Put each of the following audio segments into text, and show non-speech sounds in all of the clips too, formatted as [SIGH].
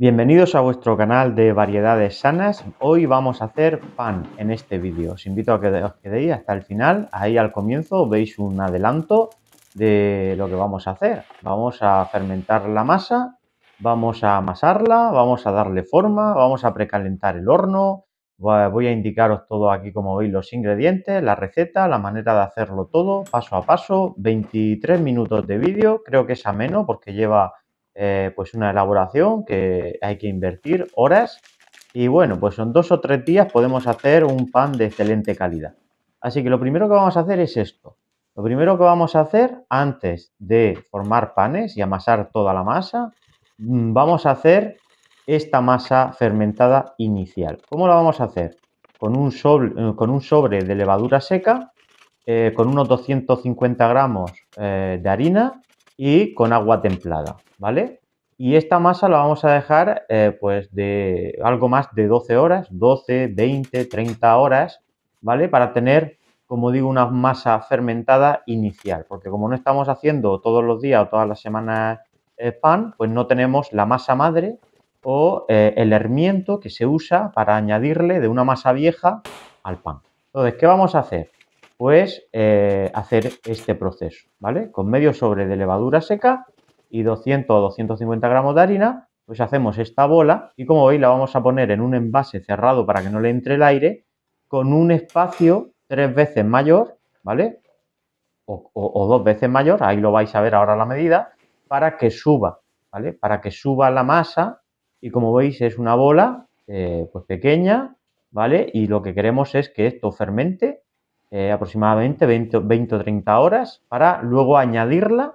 Bienvenidos a vuestro canal de variedades sanas. Hoy vamos a hacer pan en este vídeo. Os invito a que os quedéis hasta el final. Ahí al comienzo veis un adelanto de lo que vamos a hacer. Vamos a fermentar la masa, vamos a amasarla, vamos a darle forma, vamos a precalentar el horno. Voy a indicaros todo aquí como veis los ingredientes, la receta, la manera de hacerlo todo, paso a paso. 23 minutos de vídeo, creo que es ameno porque lleva eh, pues una elaboración que hay que invertir horas y bueno, pues en dos o tres días podemos hacer un pan de excelente calidad. Así que lo primero que vamos a hacer es esto. Lo primero que vamos a hacer antes de formar panes y amasar toda la masa, mm, vamos a hacer esta masa fermentada inicial. ¿Cómo la vamos a hacer? Con un eh, sobre, de levadura seca, eh, con unos 250 gramos de harina, y con agua templada, ¿vale? Y esta masa la vamos a dejar eh, pues de algo más de 12 horas, 12, 20, 30 horas, ¿vale? Para tener, como digo, una masa fermentada inicial, porque como no estamos haciendo todos los días o todas las semanas eh, pan, pues no tenemos la masa madre o eh, el hermiento que se usa para añadirle de una masa vieja al pan. Entonces, ¿qué vamos a hacer? pues eh, hacer este proceso, ¿vale? Con medio sobre de levadura seca y 200 o 250 gramos de harina, pues hacemos esta bola y como veis la vamos a poner en un envase cerrado para que no le entre el aire, con un espacio tres veces mayor, ¿vale? O, dos veces mayor, ahí lo vais a ver ahora la medida, para que suba, ¿vale? Para que suba la masa y como veis es una bola eh, pues pequeña, ¿vale? Y lo que queremos es que esto fermente eh, aproximadamente 20, o 30 horas para luego añadirla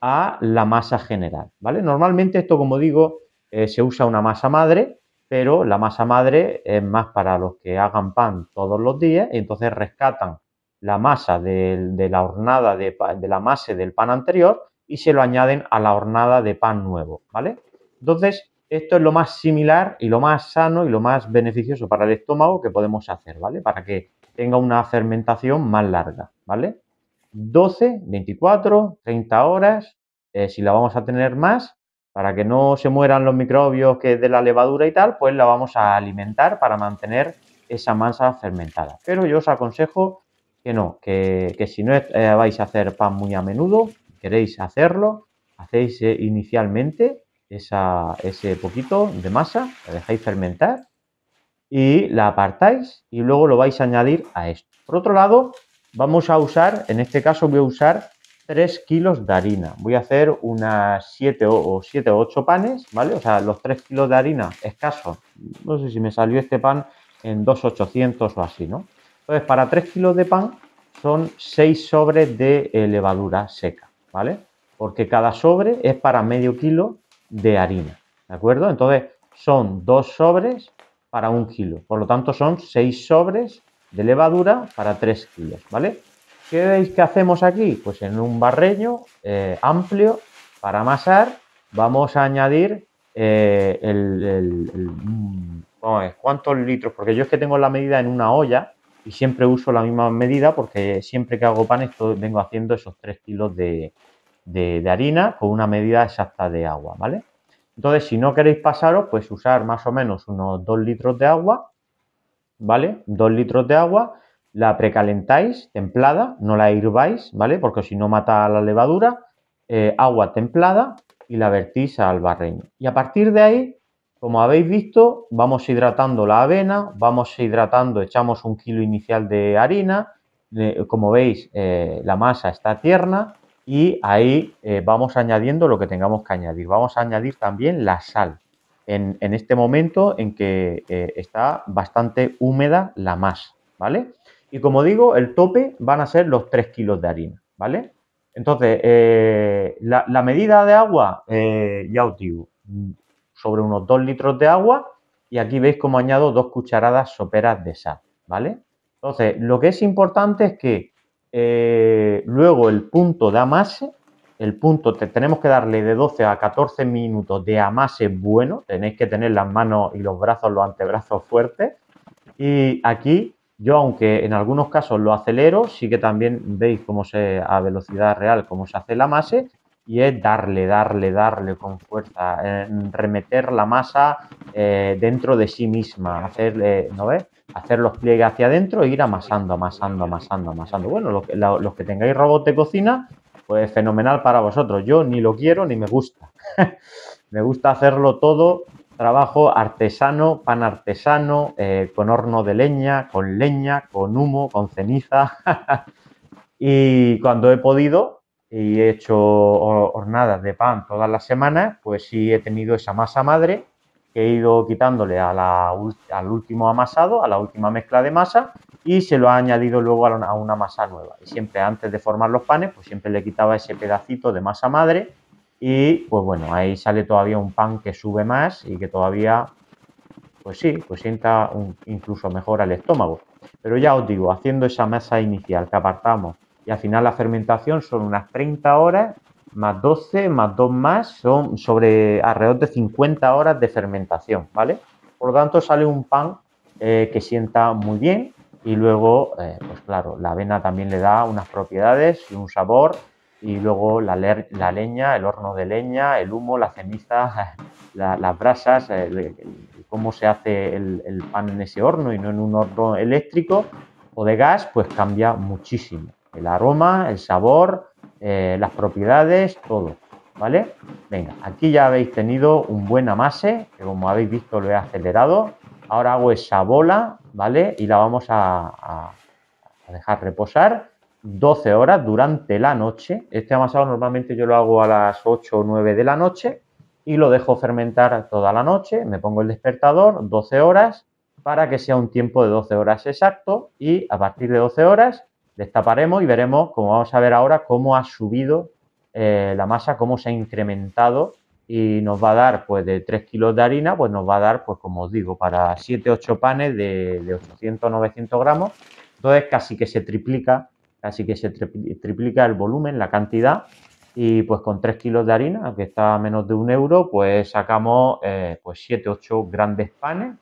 a la masa general, ¿vale? Normalmente esto, como digo, eh, se usa una masa madre, pero la masa madre es más para los que hagan pan todos los días entonces rescatan la masa de, la hornada de, de, la masa del pan anterior y se lo añaden a la hornada de pan nuevo, ¿vale? Entonces, esto es lo más similar y lo más sano y lo más beneficioso para el estómago que podemos hacer, ¿vale? Para que tenga una fermentación más larga, ¿vale? 12, 24, 30 horas, eh, si la vamos a tener más, para que no se mueran los microbios que de la levadura y tal, pues la vamos a alimentar para mantener esa masa fermentada. Pero yo os aconsejo que no, que, si no eh, vais a hacer pan muy a menudo, queréis hacerlo, hacéis eh, inicialmente ese poquito de masa, la dejáis fermentar y la apartáis y luego lo vais a añadir a esto. Por otro lado, vamos a usar, en este caso voy a usar 3 kilos de harina. Voy a hacer unas 7 o 7 o 8 panes, ¿vale? O sea, los 3 kilos de harina escasos. No sé si me salió este pan en 2,800 o así, ¿no? Entonces, para 3 kilos de pan son 6 sobres de eh, levadura seca, ¿vale? Porque cada sobre es para medio kilo de harina, ¿de acuerdo? Entonces, son 2 sobres para un kilo. Por lo tanto, son seis sobres de levadura para tres kilos, ¿vale? ¿Qué veis que hacemos aquí? Pues en un barreño eh, amplio para amasar vamos a añadir eh, el, mm, cuántos litros, porque yo es que tengo la medida en una olla y siempre uso la misma medida porque siempre que hago pan esto, vengo haciendo esos 3 kilos de, de harina con una medida exacta de agua, ¿vale? Entonces, si no queréis pasaros, pues usar más o menos unos 2 litros de agua, ¿vale? 2 litros de agua, la precalentáis, templada, no la hirváis, ¿vale? Porque si no mata la levadura, eh, agua templada y la vertís al barreño. Y a partir de ahí, como habéis visto, vamos hidratando la avena, vamos hidratando, echamos un kilo inicial de harina, eh, como veis, eh, la masa está tierna, y ahí eh, vamos añadiendo lo que tengamos que añadir. Vamos a añadir también la sal. En, este momento en que eh, está bastante húmeda la masa, ¿vale? Y como digo, el tope van a ser los 3 kilos de harina, ¿vale? Entonces, eh, la, medida de agua, ya os digo, sobre unos 2 litros de agua y aquí veis cómo añado dos cucharadas soperas de sal, ¿vale? Entonces, lo que es importante es que eh, luego el punto de amase, el punto tenemos que darle de 12 a 14 minutos de amase bueno, tenéis que tener las manos y los brazos, los antebrazos fuertes. Y aquí yo, aunque en algunos casos lo acelero, sí que también veis cómo se a velocidad real cómo se hace la amase y es darle, darle, darle con fuerza, remeter la masa eh, dentro de sí misma, hacer, eh, ¿no hacer los pliegues hacia adentro e ir amasando, amasando, amasando, amasando. Bueno, los, que tengáis robot de cocina, pues fenomenal para vosotros. Yo ni lo quiero ni me gusta. [LAUGHS] me gusta hacerlo todo, trabajo artesano, pan artesano, eh, con horno de leña, con leña, con humo, con ceniza. [LAUGHS] y cuando he podido y he hecho hornadas de pan todas las semanas, pues sí he tenido esa masa madre que he ido quitándole al último amasado, a la última mezcla de masa y se lo ha añadido luego a una, masa nueva. Y siempre antes de formar los panes, pues siempre le quitaba ese pedacito de masa madre y pues bueno, ahí sale todavía un pan que sube más y que todavía, pues sí, pues sienta incluso mejor al estómago. Pero ya os digo, haciendo esa masa inicial que apartamos y al final la fermentación son unas 30 horas más 12, más 2 más, son sobre alrededor de 50 horas de fermentación, ¿vale? Por lo tanto, sale un pan eh, que sienta muy bien y luego, eh, pues claro, la avena también le da unas propiedades y un sabor y luego la, leña, el horno de leña, el humo, la ceniza, [LAUGHS] las brasas, eh, cómo se hace el pan en ese horno y no en un horno eléctrico o de gas, pues cambia muchísimo. El aroma, el sabor, eh, las propiedades, todo. ¿Vale? Venga, aquí ya habéis tenido un buen amase, que como habéis visto lo he acelerado. Ahora hago esa bola, ¿vale? Y la vamos a, a dejar reposar 12 horas durante la noche. Este amasado normalmente yo lo hago a las 8 o 9 de la noche y lo dejo fermentar toda la noche. Me pongo el despertador 12 horas para que sea un tiempo de 12 horas exacto y a partir de 12 horas Destaparemos y veremos, como vamos a ver ahora, cómo ha subido eh, la masa, cómo se ha incrementado y nos va a dar, pues, de 3 kilos de harina, pues nos va a dar, pues, como os digo, para 7-8 panes de, de 800-900 gramos. Entonces, casi que se triplica, casi que se triplica el volumen, la cantidad. Y pues con 3 kilos de harina, que está a menos de un euro, pues sacamos eh, pues 7-8 grandes panes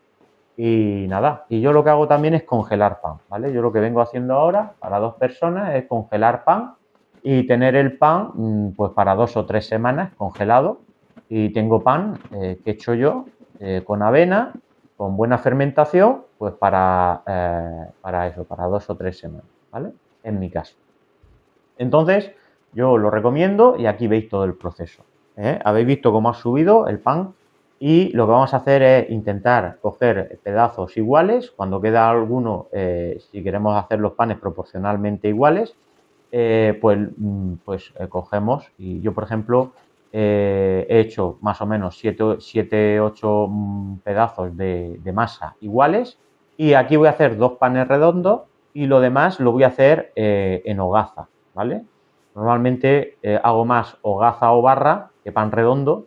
y nada, y yo lo que hago también es congelar pan, ¿vale? Yo lo que vengo haciendo ahora para dos personas es congelar pan y tener el pan mm, pues para dos o tres semanas congelado. Y tengo pan eh, que he hecho yo eh, con avena, con buena fermentación, pues para, eh, para eso, para dos o tres semanas, ¿vale? En mi caso. Entonces, yo lo recomiendo y aquí veis todo el proceso. Habéis visto cómo ha subido el pan y lo que vamos a hacer es intentar coger pedazos iguales, cuando queda alguno, eh, si queremos hacer los panes proporcionalmente iguales, eh, pues, mm, pues eh, cogemos, y yo por ejemplo he hecho más o menos 7, 8 mm, pedazos de, masa iguales, y aquí voy a hacer dos panes redondos y lo demás lo voy a hacer en hogaza, ¿vale? Normalmente hago más hogaza o barra que pan redondo,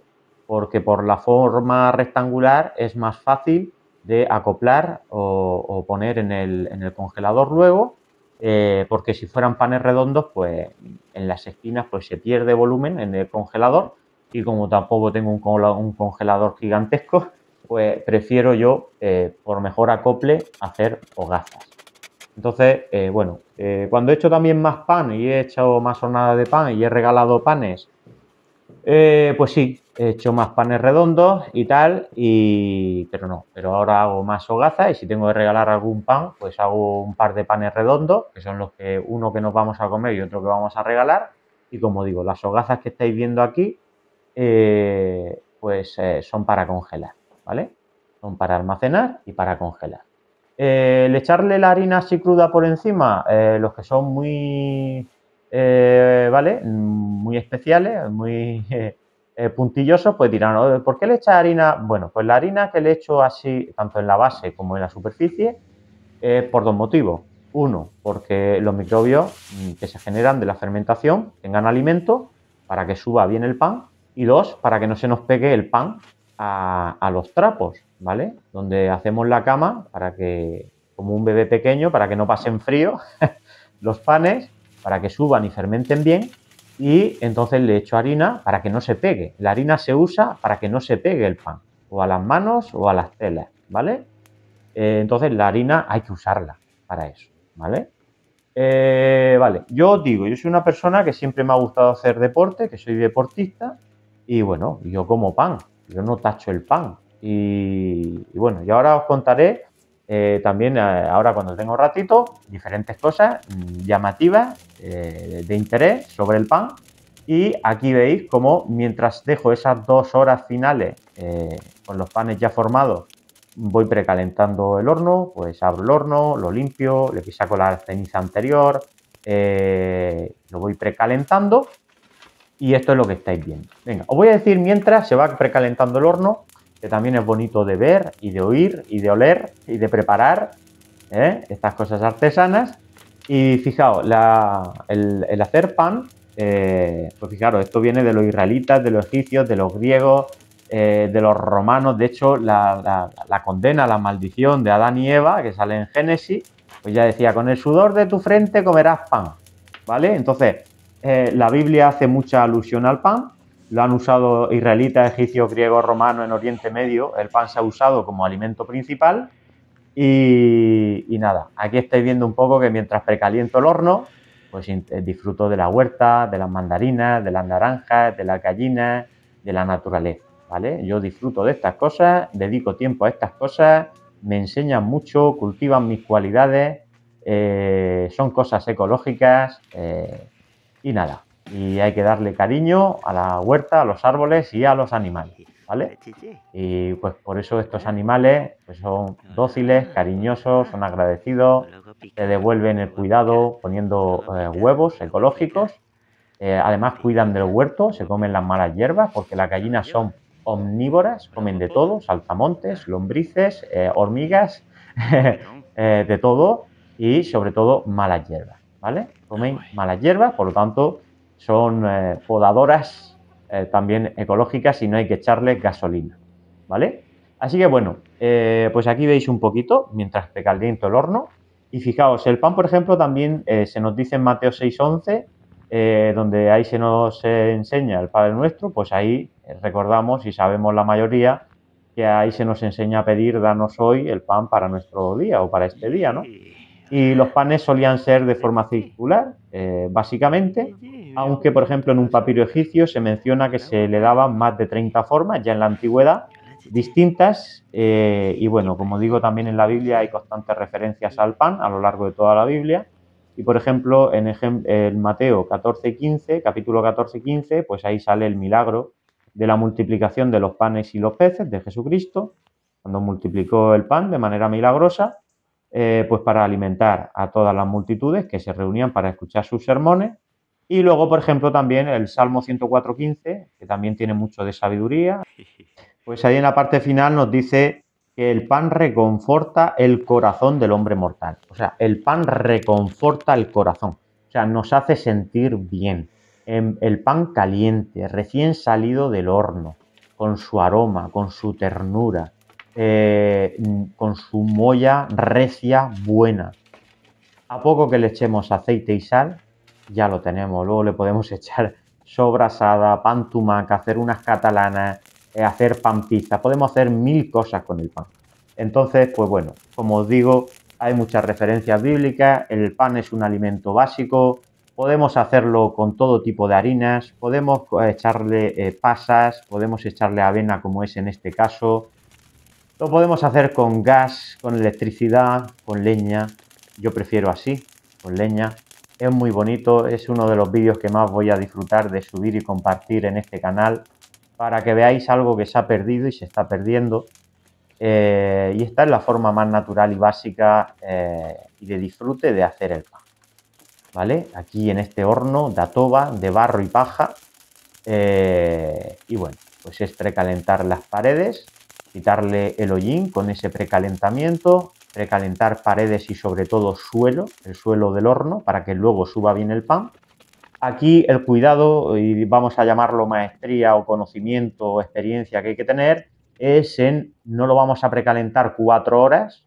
porque por la forma rectangular es más fácil de acoplar o, poner en el, congelador luego, eh, porque si fueran panes redondos, pues en las esquinas pues se pierde volumen en el congelador y como tampoco tengo un, congelador gigantesco, pues prefiero yo, eh, por mejor acople, hacer hogazas. Entonces, eh, bueno, cuando he hecho también más pan y he echado más hornada de pan y he regalado panes eh, pues sí, he hecho más panes redondos y tal, y, pero no, pero ahora hago más hogazas y si tengo que regalar algún pan, pues hago un par de panes redondos, que son los que uno que nos vamos a comer y otro que vamos a regalar. Y como digo, las hogazas que estáis viendo aquí, eh, pues eh, son para congelar, ¿vale? Son para almacenar y para congelar. el echarle la harina así cruda por encima, los que son muy eh, ¿vale? Muy especiales, muy [LAUGHS] eh, puntillosos, pues dirán, oh, ¿por qué le echas harina? Bueno, pues la harina que le echo así, tanto en la base como en la superficie, es por dos motivos. Uno, porque los microbios mm, que se generan de la fermentación tengan alimento para que suba bien el pan. Y dos, para que no se nos pegue el pan a, a los trapos, ¿vale? Donde hacemos la cama para que, como un bebé pequeño, para que no pasen frío [LAUGHS] los panes para que suban y fermenten bien y entonces le echo harina para que no se pegue. La harina se usa para que no se pegue el pan, o a las manos o a las telas, ¿vale? Eh, entonces la harina hay que usarla para eso, ¿vale? Eh, vale, yo digo, yo soy una persona que siempre me ha gustado hacer deporte, que soy deportista, y bueno, yo como pan, yo no tacho el pan. Y, y bueno, y ahora os contaré eh, también eh, ahora cuando tengo ratito, diferentes cosas llamativas eh, de interés sobre el pan. Y aquí veis cómo mientras dejo esas dos horas finales con los panes ya formados, voy precalentando el horno, pues abro el horno, lo limpio, le con la ceniza anterior, lo voy precalentando y esto es lo que estáis viendo. Venga, os voy a decir mientras se va precalentando el horno que también es bonito de ver y de oír y de oler y de preparar ¿eh? estas cosas artesanas. Y fijaos, el, hacer pan, eh, pues fijaros, esto viene de los israelitas, de los egipcios, de los griegos, eh, de los romanos. De hecho, la, la, condena, la maldición de Adán y Eva, que sale en Génesis, pues ya decía, con el sudor de tu frente comerás pan. ¿Vale? Entonces, la Biblia hace mucha alusión al pan lo han usado israelitas, egipcios, griegos, romanos en Oriente Medio. El pan se ha usado como alimento principal. Y, nada, aquí estáis viendo un poco que mientras precaliento el horno, pues eh, disfruto de la huerta, de las mandarinas, de las naranjas, de las gallina, de la naturaleza. ¿Vale? Yo disfruto de estas cosas, dedico tiempo a estas cosas, me enseñan mucho, cultivan mis cualidades, eh, son cosas ecológicas eh, y nada, y hay que darle cariño a la huerta, a los árboles y a los animales, ¿vale? Y pues por eso estos animales pues, son dóciles, cariñosos, son agradecidos, te devuelven el cuidado poniendo eh, huevos ecológicos, eh, además cuidan del huerto, se comen las malas hierbas porque las gallinas son omnívoras, comen de todo, saltamontes, lombrices, eh, hormigas, [LAUGHS] de todo y sobre todo malas hierbas, ¿vale? Ah, comen malas hierbas, por lo tanto son eh, podadoras eh, también ecológicas y no hay que echarle gasolina, ¿vale? Así que bueno, eh, pues aquí veis un poquito mientras te caliento el horno. Y fijaos, el pan, por ejemplo, también se nos dice en Mateo 6.11, donde ahí se nos enseña el Padre Nuestro, pues ahí recordamos y sabemos la mayoría que ahí se nos enseña a pedir, danos hoy el pan para nuestro día o para este día, ¿no? Y los panes solían ser de forma circular, básicamente, aunque por ejemplo en un papiro egipcio se menciona que se le daban más de 30 formas ya en la antigüedad distintas eh, y bueno, como digo también en la Biblia hay constantes referencias al pan a lo largo de toda la Biblia y por ejemplo en el Mateo 14 15, capítulo 14 15, pues ahí sale el milagro de la multiplicación de los panes y los peces de Jesucristo cuando multiplicó el pan de manera milagrosa eh, pues para alimentar a todas las multitudes que se reunían para escuchar sus sermones y luego, por ejemplo, también el Salmo 104.15, que también tiene mucho de sabiduría. [LAUGHS] Pues ahí en la parte final nos dice que el pan reconforta el corazón del hombre mortal. O sea, el pan reconforta el corazón. O sea, nos hace sentir bien. Em, el pan caliente, recién salido del horno, con su aroma, con su ternura, eh, mm, con su molla recia buena. A poco que le echemos aceite y sal, ya lo tenemos. Luego le podemos [LAUGHS] echar sobrasada, pan tumaca, hacer unas catalanas, eh, hacer pan pizza. Podemos hacer mil cosas con el pan. Entonces, pues bueno, como os digo, hay muchas referencias bíblicas, el pan es un alimento básico, podemos hacerlo con todo tipo de harinas, podemos eh, echarle eh, pasas, podemos echarle avena como es en este caso, lo podemos hacer con gas, con electricidad, con leña, yo prefiero así, con leña, es muy bonito, es uno de los vídeos que más voy a disfrutar de subir y compartir en este canal para que veáis algo que se ha perdido y se está perdiendo. Eh, y esta es la forma más natural y básica eh, y de disfrute de hacer el pan. ¿Vale? Aquí en este horno de atoba, de barro y paja. Eh, y bueno, pues es precalentar las paredes, quitarle el hollín con ese precalentamiento precalentar paredes y sobre todo suelo, el suelo del horno, para que luego suba bien el pan. Aquí el cuidado, y vamos a llamarlo maestría o conocimiento o experiencia que hay que tener, es en no lo vamos a precalentar cuatro horas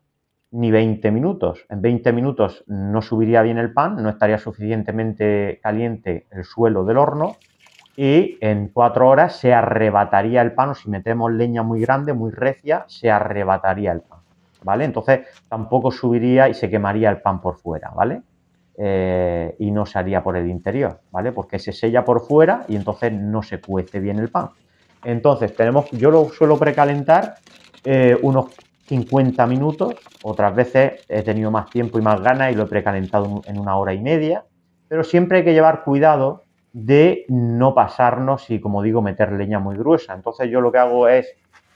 ni 20 minutos. En 20 minutos no subiría bien el pan, no estaría suficientemente caliente el suelo del horno y en cuatro horas se arrebataría el pan o si metemos leña muy grande, muy recia, se arrebataría el pan. ¿vale? Entonces tampoco subiría y se quemaría el pan por fuera, ¿vale? Eh, y no salía por el interior, ¿vale? Porque se sella por fuera y entonces no se cuece bien el pan. Entonces tenemos, yo lo suelo precalentar eh, unos 50 minutos, otras veces he tenido más tiempo y más ganas y lo he precalentado en una hora y media, pero siempre hay que llevar cuidado de no pasarnos y, como digo, meter leña muy gruesa. Entonces yo lo que hago es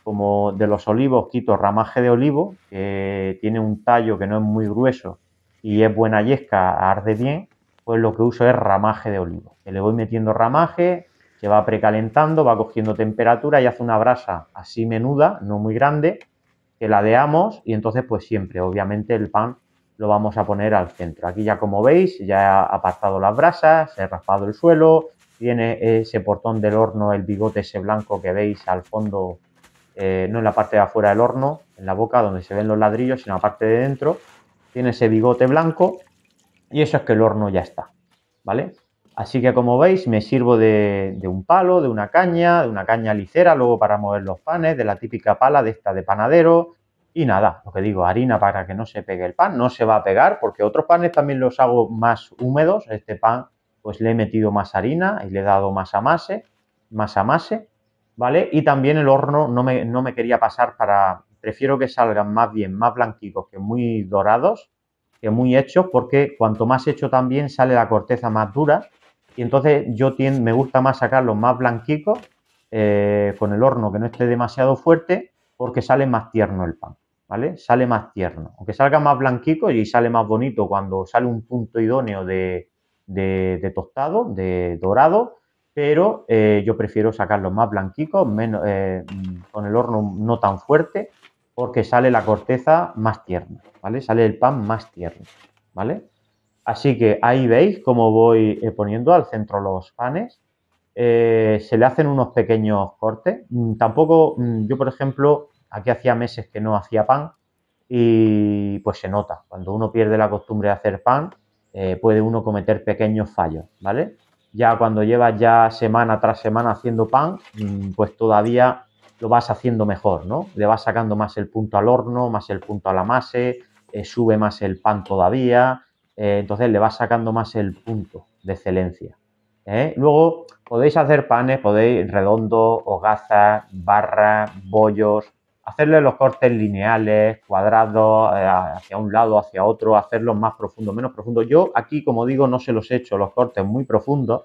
como de los olivos quito ramaje de olivo, que tiene un tallo que no es muy grueso y es buena yesca, arde bien, pues lo que uso es ramaje de olivo. le voy metiendo ramaje, que va precalentando, va cogiendo temperatura y hace una brasa así menuda, no muy grande, que la deamos y entonces pues siempre, obviamente el pan lo vamos a poner al centro. Aquí ya como veis, ya he apartado las brasas, he raspado el suelo, tiene ese portón del horno, el bigote ese blanco que veis al fondo eh, no en la parte de afuera del horno, en la boca donde se ven los ladrillos, sino en la parte de dentro. Tiene ese bigote blanco y eso es que el horno ya está, ¿vale? Así que como veis me sirvo de, de un palo, de una caña, de una caña licera, luego para mover los panes, de la típica pala de esta de panadero, y nada, lo que digo, harina para que no se pegue el pan, no se va a pegar porque otros panes también los hago más húmedos, este pan pues le he metido más harina y le he dado más amase, más amase ¿vale? Y también el horno no me, quería pasar para, prefiero que salgan más bien, más blanquitos que muy dorados, que muy hechos, porque cuanto más hecho también sale la corteza más dura y entonces yo me gusta más sacarlos más blanquicos eh, con el horno que no esté demasiado fuerte porque sale más tierno el pan, ¿vale? Sale más tierno. Aunque salga más blanquico y sale más bonito cuando sale un punto idóneo de, de tostado, de dorado, pero eh, yo prefiero sacarlos más blanquicos, eh, con el horno no tan fuerte, porque sale la corteza más tierna, ¿vale? Sale el pan más tierno, ¿vale? Así que ahí veis cómo voy eh, poniendo al centro los panes. se le hacen unos pequeños cortes. Mm, tampoco, mm, yo por ejemplo, aquí hacía meses que no hacía pan y pues se nota. Cuando uno pierde la costumbre de hacer pan, puede uno cometer pequeños fallos, ¿vale? ya cuando llevas ya semana tras semana haciendo pan, mm, pues todavía lo vas haciendo mejor, ¿no? Le vas sacando más el punto al horno, más el punto a la masa, eh, sube más el pan todavía, eh, entonces le vas sacando más el punto de excelencia. ¿eh? Luego podéis hacer panes, podéis redondo, hogaza, barras, bollos, hacerle los cortes lineales, cuadrados, eh, hacia un lado, hacia otro, hacerlos más profundos, menos profundos. Yo aquí, como digo, no se los he hecho los cortes muy profundos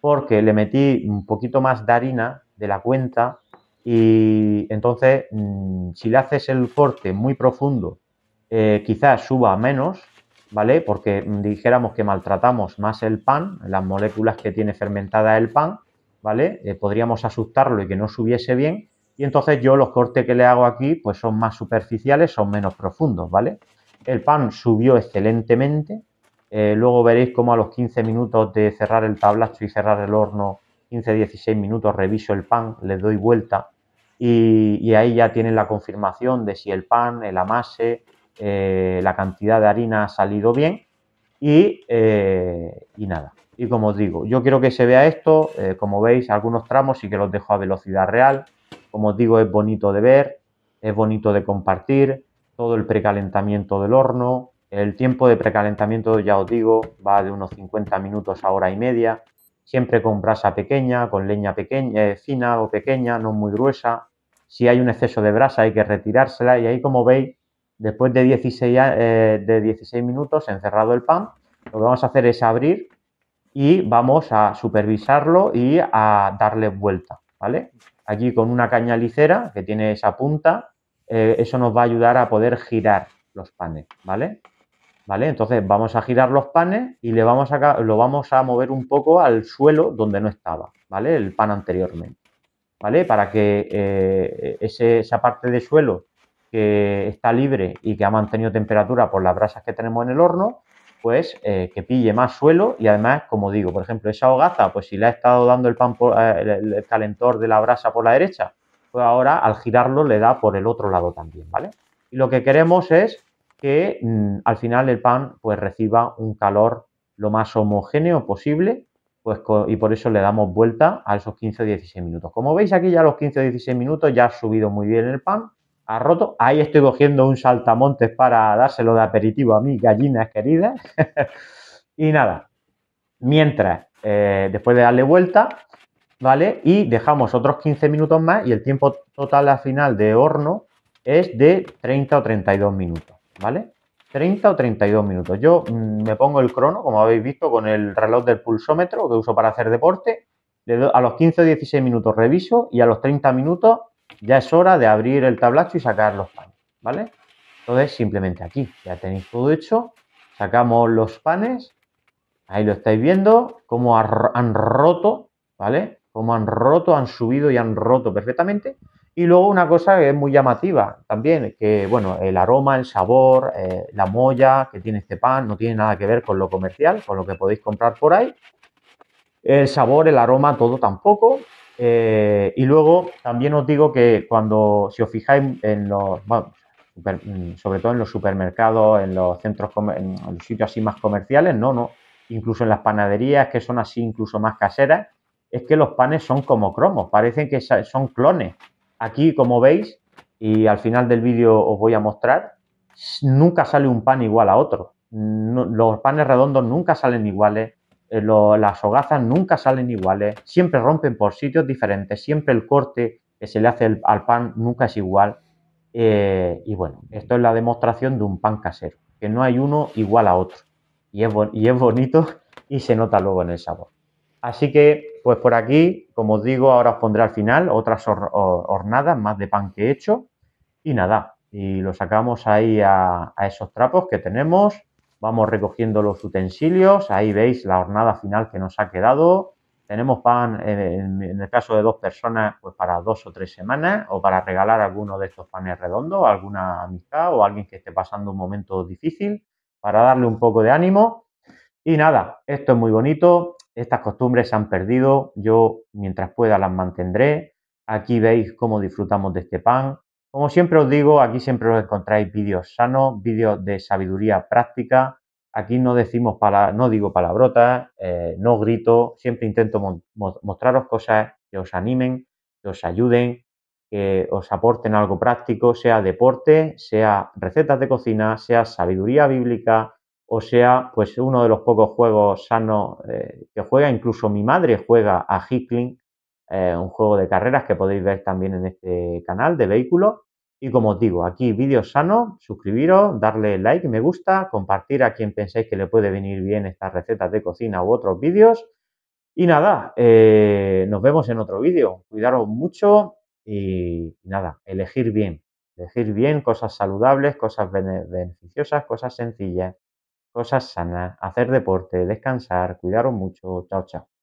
porque le metí un poquito más de harina de la cuenta y entonces mm, si le haces el corte muy profundo, eh, quizás suba menos, ¿vale? Porque mm, dijéramos que maltratamos más el pan, las moléculas que tiene fermentada el pan, ¿vale? Eh, podríamos asustarlo y que no subiese bien y entonces yo los cortes que le hago aquí pues son más superficiales, son menos profundos, ¿vale? El pan subió excelentemente. Eh, luego veréis cómo a los 15 minutos de cerrar el tablacho y cerrar el horno, 15-16 minutos reviso el pan, le doy vuelta y, ahí ya tienen la confirmación de si el pan, el amase, eh, la cantidad de harina ha salido bien y, eh, y nada. Y como os digo, yo quiero que se vea esto, como veis, algunos tramos y que los dejo a velocidad real, como os digo, es bonito de ver, es bonito de compartir, todo el precalentamiento del horno. El tiempo de precalentamiento, ya os digo, va de unos 50 minutos a hora y media. Siempre con brasa pequeña, con leña pequeña, eh, fina o pequeña, no muy gruesa. Si hay un exceso de brasa hay que retirársela y ahí como veis, después de 16, eh, de 16 minutos encerrado el pan, lo que vamos a hacer es abrir y vamos a supervisarlo y a darle vuelta. ¿vale? Aquí con una caña licera que tiene esa punta, eh, eso nos va a ayudar a poder girar los panes, ¿vale? ¿Vale? Entonces vamos a girar los panes y le vamos a, lo vamos a mover un poco al suelo donde no estaba, ¿vale? El pan anteriormente, ¿vale? Para que eh, esa parte de suelo que está libre y que ha mantenido temperatura por las brasas que tenemos en el horno, pues eh, que pille más suelo y además, como digo, por ejemplo, esa hogaza, pues si le ha estado dando el, pan por, eh, el, calentor de la brasa por la derecha, pues ahora al girarlo le da por el otro lado también, ¿vale? Y lo que queremos es que mm, al final el pan pues reciba un calor lo más homogéneo posible pues, y por eso le damos vuelta a esos 15 16 minutos. Como veis aquí ya los 15 16 minutos ya ha subido muy bien el pan ha roto. Ahí estoy cogiendo un saltamontes para dárselo de aperitivo a mis gallinas queridas. [LAUGHS] y nada, mientras, eh, después de darle vuelta, ¿vale? Y dejamos otros 15 minutos más y el tiempo total al final de horno es de 30 o 32 minutos, ¿vale? 30 o 32 minutos. Yo mm, me pongo el crono, como habéis visto, con el reloj del pulsómetro que uso para hacer deporte. A los 15 o 16 minutos reviso y a los 30 minutos ya es hora de abrir el tablacho y sacar los panes, ¿vale? Entonces, simplemente aquí, ya tenéis todo hecho, sacamos los panes, ahí lo estáis viendo, cómo han roto, ¿vale? Cómo han roto, han subido y han roto perfectamente. Y luego una cosa que es muy llamativa también, que bueno, el aroma, el sabor, eh, la molla que tiene este pan no tiene nada que ver con lo comercial, con lo que podéis comprar por ahí. El sabor, el aroma, todo tampoco. Eh, y luego también os digo que cuando, si os fijáis en los, mm, sobre todo en los supermercados, en los centros, en los sitios así más comerciales, no, no, incluso en las panaderías que son así incluso más caseras, es que los panes son como cromos, parecen que son clones. Aquí, como veis, y al final del vídeo os voy a mostrar, nunca sale un pan igual a otro. los panes redondos nunca salen iguales, eh, las hogazas nunca salen iguales, siempre rompen por sitios diferentes, siempre el corte que se le hace al pan nunca es igual. Eh, y bueno, esto es la demostración de un pan casero, que no hay uno igual a otro. Y es, bonito [LAUGHS] y se nota luego en el sabor. Así que, pues por aquí, como os digo, ahora os pondré al final otras hornadas más de pan que he hecho. Y nada, y lo sacamos ahí a esos trapos que tenemos Vamos recogiendo los utensilios. Ahí veis la hornada final que nos ha quedado. Tenemos pan, eh, en el caso de dos personas, pues para dos o tres semanas o para regalar alguno de estos panes redondos a alguna amistad o alguien que esté pasando un momento difícil para darle un poco de ánimo. Y nada, esto es muy bonito. Estas costumbres se han perdido. Yo, mientras pueda, las mantendré. Aquí veis cómo disfrutamos de este pan. Como siempre os digo, aquí siempre os encontráis vídeos sanos, vídeos de sabiduría práctica. Aquí no decimos para, no digo palabrotas, eh, no grito, siempre intento mostraros cosas que os animen, que os ayuden, que os aporten algo práctico, sea deporte, sea recetas de cocina, sea sabiduría bíblica o sea pues uno de los pocos juegos sanos eh, que juega, incluso mi madre juega a Hickling, eh, un juego de carreras que podéis ver también en este canal de vehículos. Y como os digo, aquí vídeos sanos, suscribiros, darle like, me gusta, compartir a quien penséis que le puede venir bien estas recetas de cocina u otros vídeos. Y nada, eh, nos vemos en otro vídeo. Cuidaros mucho y nada, elegir bien. Elegir bien cosas saludables, cosas beneficiosas, cosas sencillas, cosas sanas, hacer deporte, descansar, cuidaros mucho. Chao, chao.